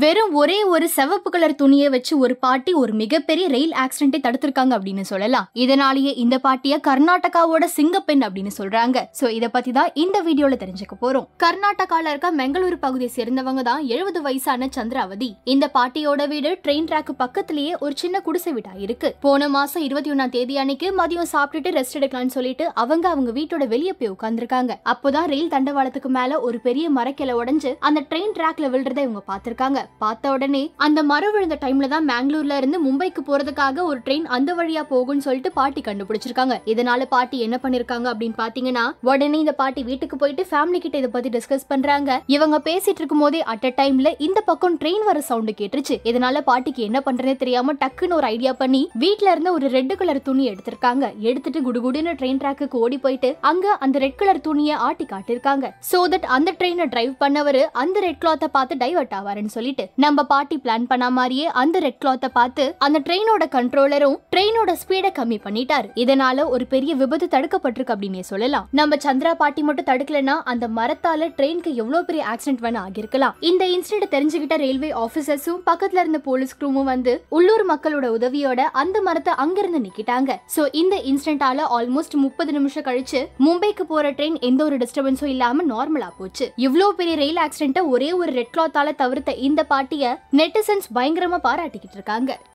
வெறும் ஒரே ஒரு சிவப்பு கலர் துணியை வச்சு ஒரு பாட்டி ஒரு மிகப்பெரிய ரயில் ஆக்சிடென்ட்டை தடுத்திருக்காங்க அப்படின்னு சொல்லலாம் இதனாலேயே இந்த பாட்டியை கர்நாடகாவோட சிங்கப்பெண் அப்படின்னு சொல்றாங்க சோ இதை பத்தி தான் இந்த வீடியோல தெரிஞ்சுக்க போறோம் கர்நாடகால இருக்க மெங்களூரு பகுதியை சேர்ந்தவங்க தான் எழுபது வயசான சந்திராவதி இந்த பாட்டியோட வீடு ட்ரெயின் ட்ராக்கு பக்கத்திலேயே ஒரு சின்ன குடிசை வீடா இருக்கு போன மாசம் இருபத்தி ஒன்னாம் தேதி அன்னைக்கு மதியம் சாப்பிட்டுட்டு ரெஸ்ட் எடுக்கலாம்னு சொல்லிட்டு அவங்க அவங்க வீட்டோட வெளியே போய் உட்காந்துருக்காங்க அப்போதான் ரயில் தண்டவாளத்துக்கு மேல ஒரு பெரிய மரக்கிளை உடஞ்சு அந்த ட்ரெயின் ட்ராக்ல விழுறத இவங்க பாத்திருக்காங்க பார்த்த உடனே அந்த மரம் விழுந்த டைம்ல தான் மேங்களூர்ல இருந்து மும்பைக்கு போறதுக்காக ஒரு ட்ரெயின் அந்த வழியா போகும்னு சொல்லிட்டு பாட்டி கண்டுபிடிச்சிருக்காங்க இதனால பாட்டி என்ன பண்ணிருக்காங்க அப்படின்னு பாத்தீங்கன்னா உடனே இந்த பாட்டி வீட்டுக்கு போயிட்டு ஃபேமிலி கிட்ட இதை பத்தி டிஸ்கஸ் பண்றாங்க இவங்க பேசிட்டு இருக்கும் போதே அட் அ டைம்ல இந்த பக்கம் ட்ரெயின் வர சவுண்ட் கேட்டுருச்சு இதனால பாட்டிக்கு என்ன பண்றதே தெரியாம டக்குன்னு ஒரு ஐடியா பண்ணி வீட்டுல இருந்த ஒரு ரெட் கலர் துணி எடுத்திருக்காங்க எடுத்துட்டு குடுகுடுன்னு ட்ரெயின் ட்ராக்குக்கு ஓடி போயிட்டு அங்க அந்த ரெட் கலர் துணியை ஆட்டி காட்டிருக்காங்க சோ தட் அந்த ட்ரெயினை டிரைவ் பண்ணவர் அந்த ரெட் கிளாத்தை பார்த்து டைவர்ட் ஆவாருன்னு சொல்லிட்டு நைட் நம்ம பாட்டி பிளான் பண்ண மாதிரியே அந்த ரெட் கிளாத்தை பார்த்து அந்த ட்ரெயினோட கண்ட்ரோலரும் ட்ரெயினோட ஸ்பீடை கம்மி பண்ணிட்டாரு இதனால ஒரு பெரிய விபத்து தடுக்கப்பட்டிருக்கு அப்படின்னு சொல்லலாம் நம்ம சந்திரா பாட்டி மட்டும் தடுக்கலனா அந்த மரத்தால ட்ரெயினுக்கு எவ்வளவு பெரிய ஆக்சிடென்ட் வேணா ஆகிருக்கலாம் இந்த இன்சிடென்ட் தெரிஞ்சுக்கிட்ட ரயில்வே ஆபீசர்ஸும் பக்கத்துல இருந்த போலீஸ் குரூவும் வந்து உள்ளூர் மக்களோட உதவியோட அந்த மரத்தை அங்கிருந்து நிக்கிட்டாங்க சோ இந்த இன்சிடென்டால ஆல்மோஸ்ட் முப்பது நிமிஷம் கழிச்சு மும்பைக்கு போற ட்ரெயின் எந்த ஒரு டிஸ்டர்பன்ஸும் இல்லாம நார்மலா போச்சு இவ்வளவு பெரிய ரயில் ஆக்சிடென்ட்டை ஒரே ஒரு ரெட் கிளாத்தால தவிர்த்த இந்த இந்த பாட்டிய நெட்டிசன்ஸ் பயங்கரமா பாராட்டிக்கிட்டு இருக்காங்க